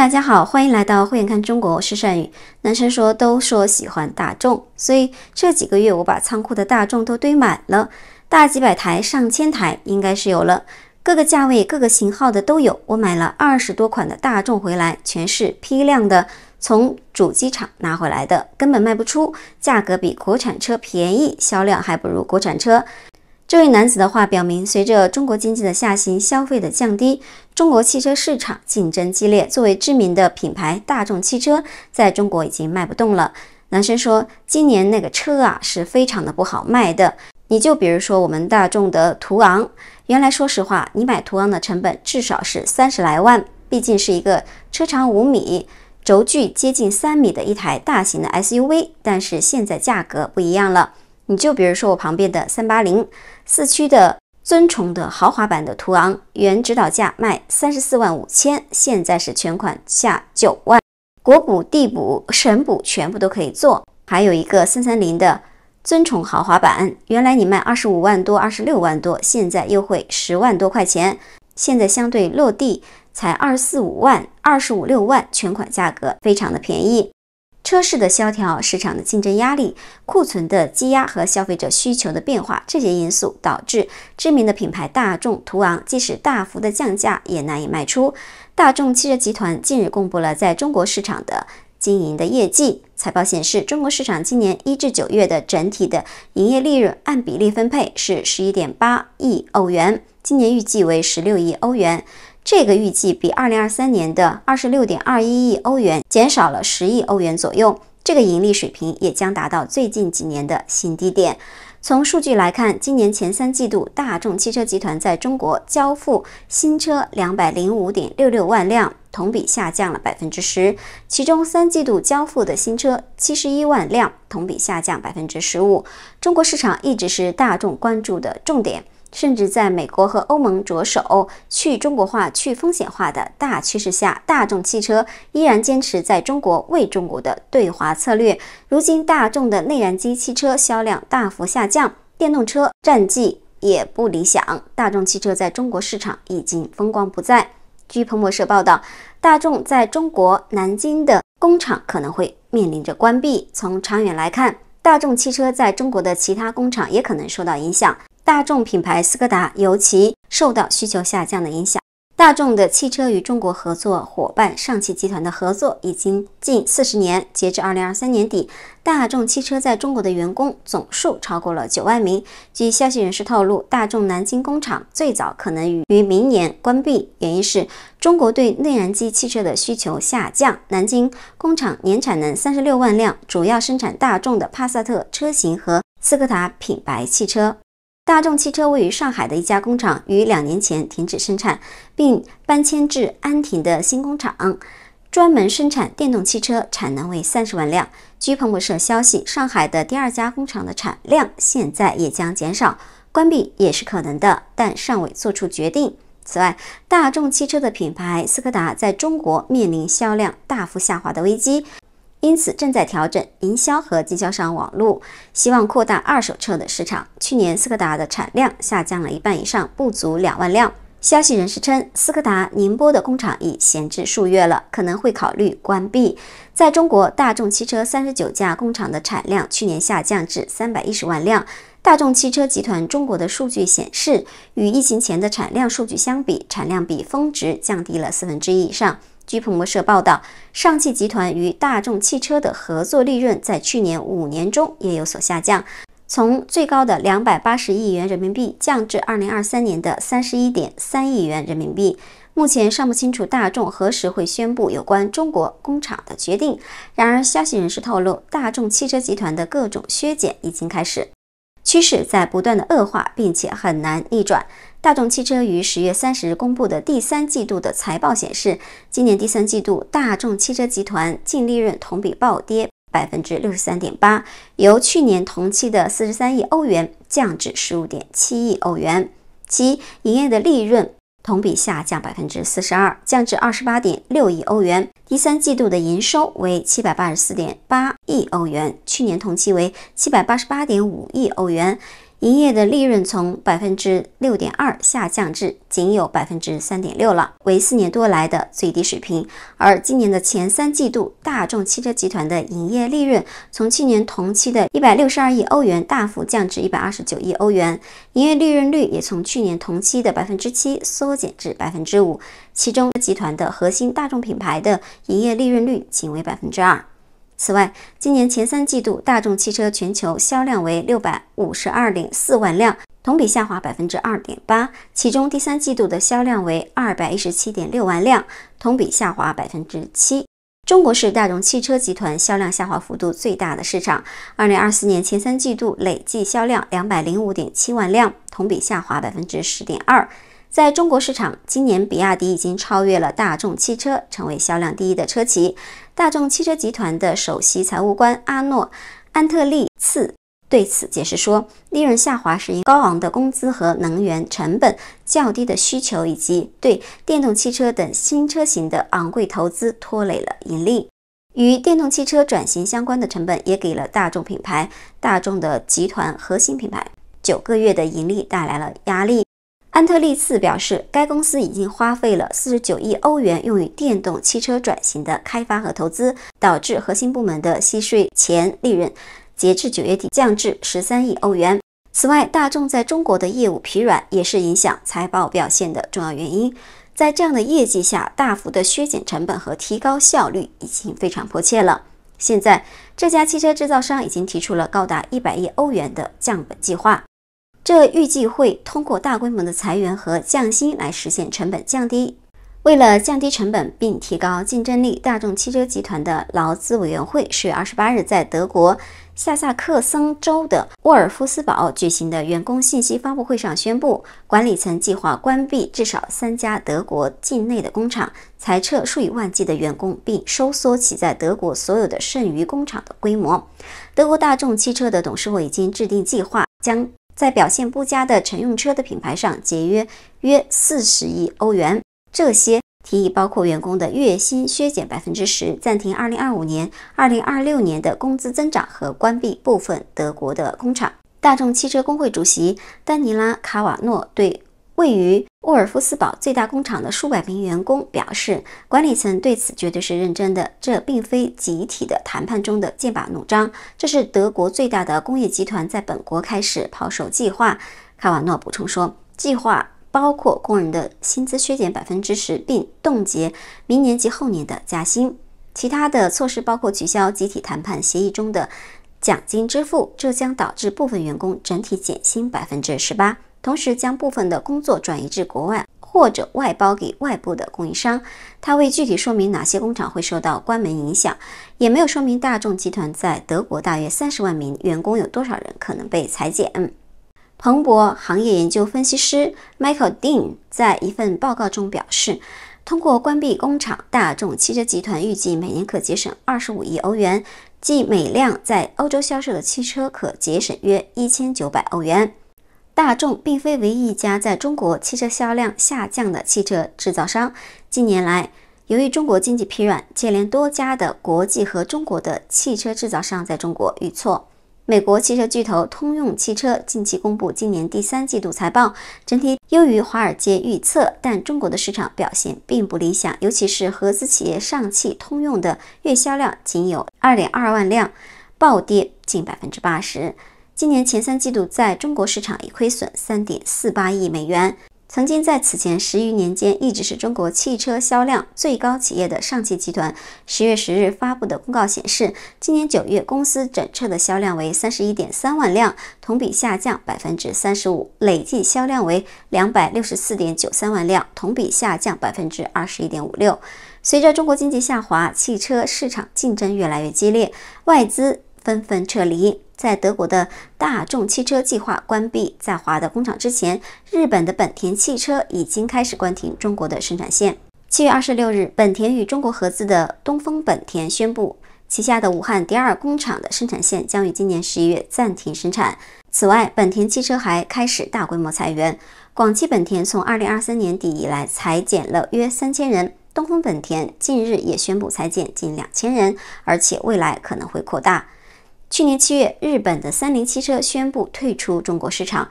大家好，欢迎来到慧眼看中国，我是善宇。男生说都说喜欢大众，所以这几个月我把仓库的大众都堆满了，大几百台、上千台，应该是有了。各个价位、各个型号的都有。我买了二十多款的大众回来，全是批量的，从主机厂拿回来的，根本卖不出。价格比国产车便宜，销量还不如国产车。这位男子的话表明，随着中国经济的下行，消费的降低，中国汽车市场竞争激烈。作为知名的品牌，大众汽车在中国已经卖不动了。男生说：“今年那个车啊，是非常的不好卖的。你就比如说我们大众的途昂，原来说实话，你买途昂的成本至少是三十来万，毕竟是一个车长五米、轴距接近三米的一台大型的 SUV。但是现在价格不一样了，你就比如说我旁边的三八零。”四驱的尊崇的豪华版的途昂，原指导价卖三十四万五千，现在是全款下九万，国补、地补、省补全部都可以做。还有一个三三零的尊崇豪华版，原来你卖二十五万多、二十六万多，现在优惠十万多块钱，现在相对落地才二四五万、二十五六万全款价格，非常的便宜。车市的萧条、市场的竞争压力、库存的积压和消费者需求的变化，这些因素导致知名的品牌大众途昂即使大幅的降价也难以卖出。大众汽车集团近日公布了在中国市场的经营的业绩，财报显示，中国市场今年一至九月的整体的营业利润按比例分配是十一点八亿欧元，今年预计为十六亿欧元。这个预计比二零二三年的二十六点二一亿欧元减少了十亿欧元左右，这个盈利水平也将达到最近几年的新低点。从数据来看，今年前三季度大众汽车集团在中国交付新车两百零五点六六万辆，同比下降了百分之十。其中三季度交付的新车七十一万辆，同比下降百分之十五。中国市场一直是大众关注的重点。甚至在美国和欧盟着手去中国化、去风险化的大趋势下，大众汽车依然坚持在中国为中国的对华策略。如今，大众的内燃机汽车销量大幅下降，电动车战绩也不理想。大众汽车在中国市场已经风光不再。据彭博社报道，大众在中国南京的工厂可能会面临着关闭。从长远来看，大众汽车在中国的其他工厂也可能受到影响。大众品牌斯柯达尤其受到需求下降的影响。大众的汽车与中国合作伙伴上汽集团的合作已经近四十年。截至二零二三年底，大众汽车在中国的员工总数超过了九万名。据消息人士透露，大众南京工厂最早可能于明年关闭，原因是中国对内燃机汽车的需求下降。南京工厂年产能三十六万辆，主要生产大众的帕萨特车型和斯柯达品牌汽车。大众汽车位于上海的一家工厂于两年前停止生产，并搬迁至安亭的新工厂，专门生产电动汽车，产能为三十万辆。据彭博社消息，上海的第二家工厂的产量现在也将减少，关闭也是可能的，但尚未做出决定。此外，大众汽车的品牌斯柯达在中国面临销量大幅下滑的危机。因此，正在调整营销和经销商网络，希望扩大二手车的市场。去年，斯柯达的产量下降了一半以上，不足两万辆。消息人士称，斯柯达宁波的工厂已闲置数月了，可能会考虑关闭。在中国，大众汽车三十九家工厂的产量去年下降至三百一十万辆。大众汽车集团中国的数据显示，与疫情前的产量数据相比，产量比峰值降低了四分之一以上。据彭博社报道，上汽集团与大众汽车的合作利润在去年五年中也有所下降，从最高的两百八十亿元人民币降至二零二三年的三十一点三亿元人民币。目前尚不清楚大众何时会宣布有关中国工厂的决定。然而，消息人士透露，大众汽车集团的各种削减已经开始。趋势在不断的恶化，并且很难逆转。大众汽车于十月三十日公布的第三季度的财报显示，今年第三季度大众汽车集团净利润同比暴跌百分之六十三点八，由去年同期的四十三亿欧元降至十五点七亿欧元，其营业的利润。同比下降百分之四十二，降至二十八点六亿欧元。第三季度的营收为七百八十四点八亿欧元，去年同期为七百八十八点五亿欧元。营业的利润从百分之六点二下降至仅有百分之三点六了，为四年多来的最低水平。而今年的前三季度，大众汽车集团的营业利润从去年同期的一百六十二亿欧元大幅降至一百二十九亿欧元，营业利润率也从去年同期的百分之七缩减至百分之五。其中，集团的核心大众品牌的营业利润率仅为百分之二。此外，今年前三季度大众汽车全球销量为六百五十二点四万辆，同比下滑百分之二点八。其中第三季度的销量为二百一十七点六万辆，同比下滑百分之七。中国是大众汽车集团销量下滑幅度最大的市场。二零二四年前三季度累计销量两百零五点七万辆，同比下滑百分之十点二。在中国市场，今年比亚迪已经超越了大众汽车，成为销量第一的车企。大众汽车集团的首席财务官阿诺·安特利茨对此解释说：“利润下滑是因为高昂的工资和能源成本、较低的需求，以及对电动汽车等新车型的昂贵投资拖累了盈利。与电动汽车转型相关的成本也给了大众品牌、大众的集团核心品牌九个月的盈利带来了压力。”安特利茨表示，该公司已经花费了49亿欧元用于电动汽车转型的开发和投资，导致核心部门的息税前利润截至九月底降至13亿欧元。此外，大众在中国的业务疲软也是影响财报表现的重要原因。在这样的业绩下，大幅的削减成本和提高效率已经非常迫切了。现在，这家汽车制造商已经提出了高达100亿欧元的降本计划。这预计会通过大规模的裁员和降薪来实现成本降低。为了降低成本并提高竞争力，大众汽车集团的劳资委员会十月二十八日在德国下萨克森州的沃尔夫斯堡举行的员工信息发布会上宣布，管理层计划关闭至少三家德国境内的工厂，裁撤数以万计的员工，并收缩其在德国所有的剩余工厂的规模。德国大众汽车的董事会已经制定计划，将在表现不佳的乘用车的品牌上节约约四十亿欧元。这些提议包括员工的月薪削减百分之十，暂停二零二五年、二零二六年的工资增长和关闭部分德国的工厂。大众汽车工会主席丹尼拉·卡瓦诺对位于沃尔夫斯堡最大工厂的数百名员工表示，管理层对此绝对是认真的。这并非集体的谈判中的剑拔弩张，这是德国最大的工业集团在本国开始抛售计划。卡瓦诺补充说，计划包括工人的薪资削减百分之十，并冻结明年及后年的加薪。其他的措施包括取消集体谈判协议中的奖金支付，这将导致部分员工整体减薪百分之十八。同时，将部分的工作转移至国外或者外包给外部的供应商。他未具体说明哪些工厂会受到关门影响，也没有说明大众集团在德国大约三十万名员工有多少人可能被裁减。彭博行业研究分析师 Michael Dean 在一份报告中表示，通过关闭工厂，大众汽车集团预计每年可节省二十五亿欧元，即每辆在欧洲销售的汽车可节省约一千九百欧元。大众并非唯一一家在中国汽车销量下降的汽车制造商。近年来，由于中国经济疲软，接连多家的国际和中国的汽车制造商在中国遇挫。美国汽车巨头通用汽车近期公布今年第三季度财报，整体优于华尔街预测，但中国的市场表现并不理想，尤其是合资企业上汽通用的月销量仅有2.2万辆，暴跌近80%。今年前三季度，在中国市场已亏损三点四八亿美元。曾经在此前十余年间，一直是中国汽车销量最高企业的上汽集团，十月十日发布的公告显示，今年九月公司整车的销量为三十一点三万辆，同比下降百分之三十五，累计销量为两百六十四点九三万辆，同比下降百分之二十一点五六。随着中国经济下滑，汽车市场竞争越来越激烈，外资纷纷撤离。在德国的大众汽车计划关闭在华的工厂之前，日本的本田汽车已经开始关停中国的生产线。七月二十六日，本田与中国合资的东风本田宣布，旗下的武汉第二工厂的生产线将于今年十一月暂停生产。此外，本田汽车还开始大规模裁员。广汽本田从二零二三年底以来裁减了约三千人，东风本田近日也宣布裁减近两千人，而且未来可能会扩大。去年七月，日本的三菱汽车宣布退出中国市场，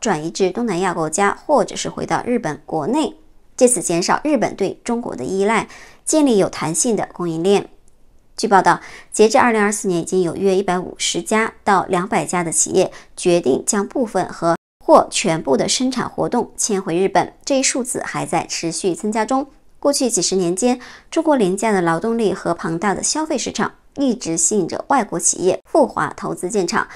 转移至东南亚国家，或者是回到日本国内，借此减少日本对中国的依赖，建立有弹性的供应链。据报道，截至二零二四年，已经有约一百五十家到两百家的企业决定将部分和或全部的生产活动迁回日本。这一数字还在持续增加中。过去几十年间，中国廉价的劳动力和庞大的消费市场一直吸引着外国企业赴华投资建厂。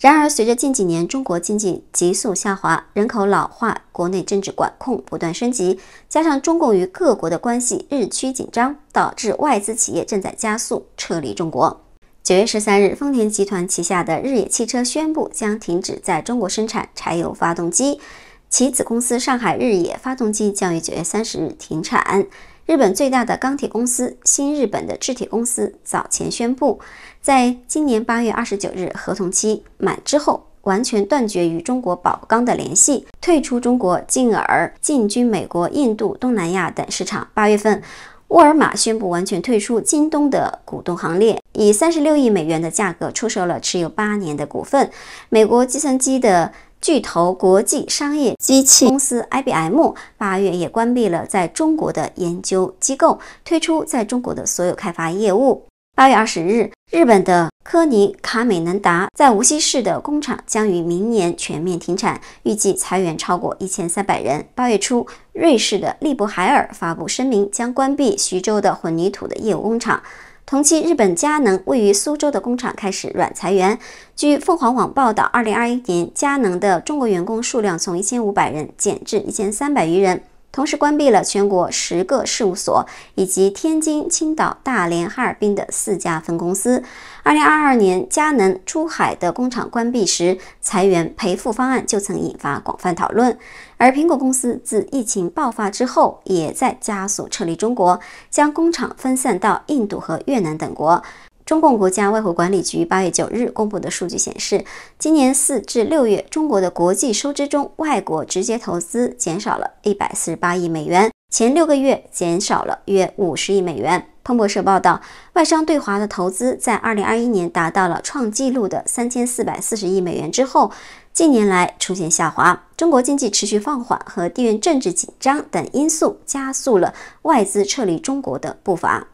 然而，随着近几年中国经济急速下滑、人口老化、国内政治管控不断升级，加上中共与各国的关系日趋紧张，导致外资企业正在加速撤离中国。九月十三日，丰田集团旗下的日野汽车宣布将停止在中国生产柴油发动机，其子公司上海日野发动机将于九月三十日停产。日本最大的钢铁公司新日本的制铁公司早前宣布。在今年八月二十九日合同期满之后，完全断绝与中国宝钢的联系，退出中国，进而进军美国、印度、东南亚等市场。八月份，沃尔玛宣布完全退出京东的股东行列，以三十六亿美元的价格出售了持有八年的股份。美国计算机的巨头国际商业机器公司 （IBM） 八月也关闭了在中国的研究机构，退出在中国的所有开发业务。八月二十日，日本的科尼卡美能达在无锡市的工厂将于明年全面停产，预计裁员超过一千三百人。八月初，瑞士的利勃海尔发布声明，将关闭徐州的混凝土的业务工厂。同期，日本佳能位于苏州的工厂开始软裁员。据凤凰网报道，二零二一年佳能的中国员工数量从一千五百人减至一千三百余人。同时关闭了全国十个事务所，以及天津、青岛、大连、哈尔滨的四家分公司。二零二二年，佳能出海的工厂关闭时，裁员赔付方案就曾引发广泛讨论。而苹果公司自疫情爆发之后，也在加速撤离中国，将工厂分散到印度和越南等国。中共国家外汇管理局八月九日公布的数据显示，今年四至六月，中国的国际收支中外国直接投资减少了一百四十八亿美元，前六个月减少了约五十亿美元。彭博社报道，外商对华的投资在二零二一年达到了创纪录的三千四百四十亿美元之后，近年来出现下滑。中国经济持续放缓和地缘政治紧张等因素加速了外资撤离中国的步伐。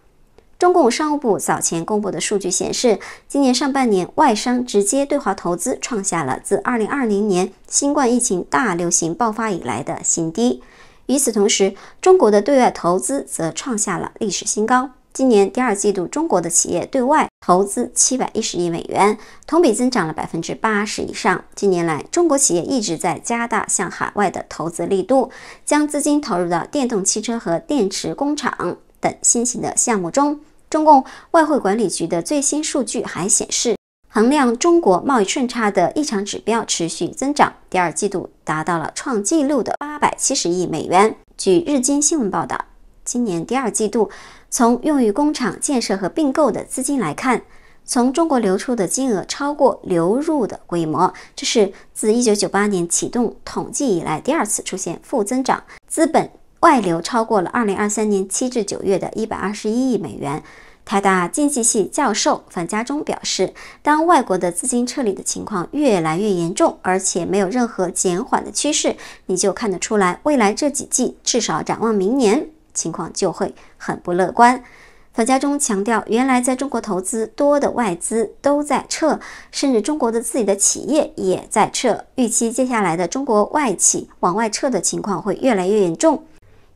中共商务部早前公布的数据显示，今年上半年外商直接对华投资创下了自2020年新冠疫情大流行爆发以来的新低。与此同时，中国的对外投资则创下了历史新高。今年第二季度，中国的企业对外投资710亿美元，同比增长了百分之八十以上。近年来，中国企业一直在加大向海外的投资力度，将资金投入到电动汽车和电池工厂等新型的项目中。中共外汇管理局的最新数据还显示，衡量中国贸易顺差的异常指标持续增长，第二季度达到了创纪录的八百七十亿美元。据日经新闻报道，今年第二季度，从用于工厂建设和并购的资金来看，从中国流出的金额超过流入的规模，这是自一九九八年启动统计以来第二次出现负增长资本。外流超过了二零二三年七至九月的一百二十一亿美元。台大经济系教授樊家忠表示，当外国的资金撤离的情况越来越严重，而且没有任何减缓的趋势，你就看得出来，未来这几季至少展望明年情况就会很不乐观。樊家忠强调，原来在中国投资多的外资都在撤，甚至中国的自己的企业也在撤，预期接下来的中国外企往外撤的情况会越来越严重。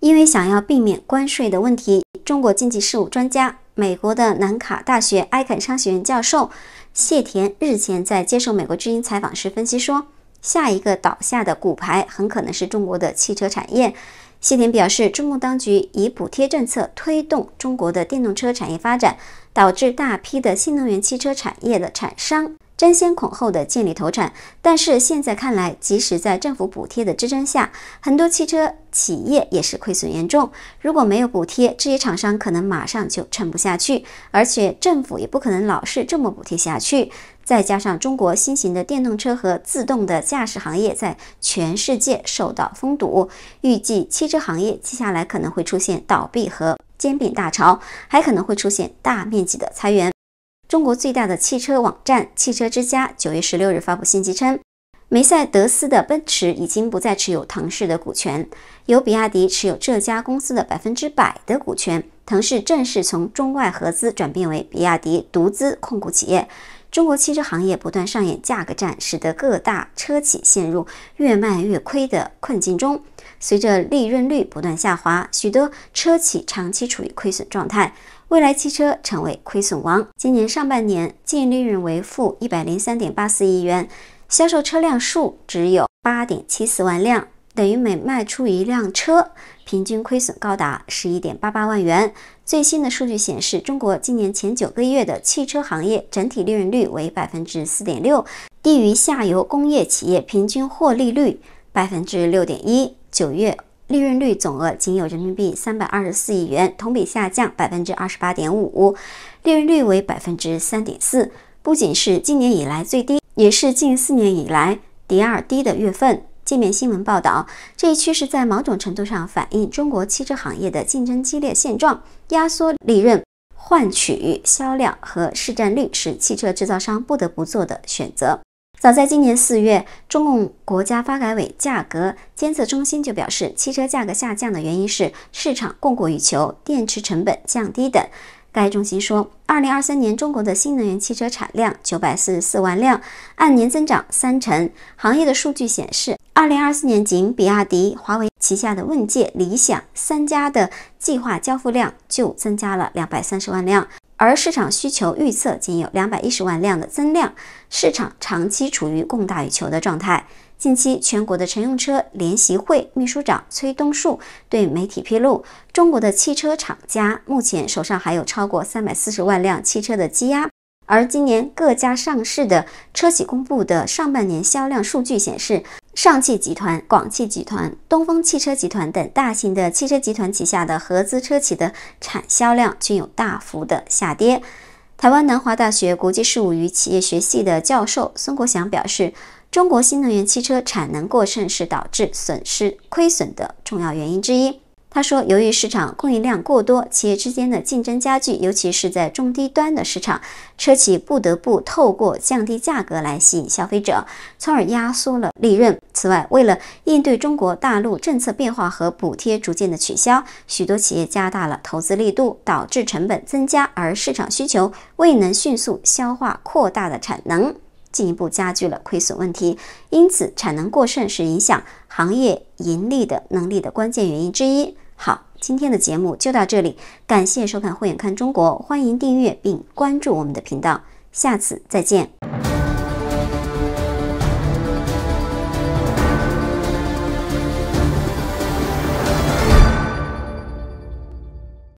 因为想要避免关税的问题，中国经济事务专家、美国的南卡大学埃肯商学院教授谢田日前在接受美国之音采访时分析说，下一个倒下的骨牌很可能是中国的汽车产业。谢田表示，中共当局以补贴政策推动中国的电动车产业发展，导致大批的新能源汽车产业的产商。争先恐后地建立投产，但是现在看来，即使在政府补贴的支撑下，很多汽车企业也是亏损严重。如果没有补贴，这些厂商可能马上就撑不下去。而且政府也不可能老是这么补贴下去。再加上中国新型的电动车和自动的驾驶行业在全世界受到封堵，预计汽车行业接下来可能会出现倒闭和兼并大潮，还可能会出现大面积的裁员。中国最大的汽车网站“汽车之家”九月十六日发布信息称，梅赛德斯的奔驰已经不再持有腾势的股权，由比亚迪持有这家公司的百分之百的股权。腾势正式从中外合资转变为比亚迪独资控股企业。中国汽车行业不断上演价格战，使得各大车企陷入越卖越亏的困境中。随着利润率不断下滑，许多车企长期处于亏损状态。未来汽车成为亏损王，今年上半年净利润为负一百零三点八四亿元，销售车辆数只有八点七四万辆，等于每卖出一辆车，平均亏损高达十一点八八万元。最新的数据显示，中国今年前九个月的汽车行业整体利润率为百分之四点六，低于下游工业企业平均获利率百分之六点一。九月。利润率总额仅有人民币三百二十四亿元，同比下降百分之二十八点五，利润率为百分之三点四，不仅是今年以来最低，也是近四年以来第二低的月份。界面新闻报道，这一趋势在某种程度上反映中国汽车行业的竞争激烈现状，压缩利润换取销量和市占率是汽车制造商不得不做的选择。早在今年四月，中共国家发改委价格监测中心就表示，汽车价格下降的原因是市场供过于求、电池成本降低等。该中心说，二零二三年中国的新能源汽车产量九百四十四万辆，按年增长三成。行业的数据显示，二零二四年仅比亚迪、华为旗下的问界、理想三家的计划交付量就增加了两百三十万辆。而市场需求预测仅有两百一十万辆的增量，市场长期处于供大于求的状态。近期，全国的乘用车联席会秘书长崔东树对媒体披露，中国的汽车厂家目前手上还有超过三百四十万辆汽车的积压。而今年各家上市的车企公布的上半年销量数据显示，上汽集团、广汽集团、东风汽车集团等大型的汽车集团旗下的合资车企的产销量均有大幅的下跌。台湾南华大学国际事务与企业学系的教授孙国祥表示，中国新能源汽车产能过剩是导致损失亏损的重要原因之一。他说，由于市场供应量过多，企业之间的竞争加剧，尤其是在中低端的市场，车企不得不透过降低价格来吸引消费者，从而压缩了利润。此外，为了应对中国大陆政策变化和补贴逐渐的取消，许多企业加大了投资力度，导致成本增加，而市场需求未能迅速消化扩大的产能，进一步加剧了亏损问题。因此，产能过剩是影响。行业盈利的能力的关键原因之一。好，今天的节目就到这里，感谢收看《慧眼看中国》，欢迎订阅并关注我们的频道，下次再见。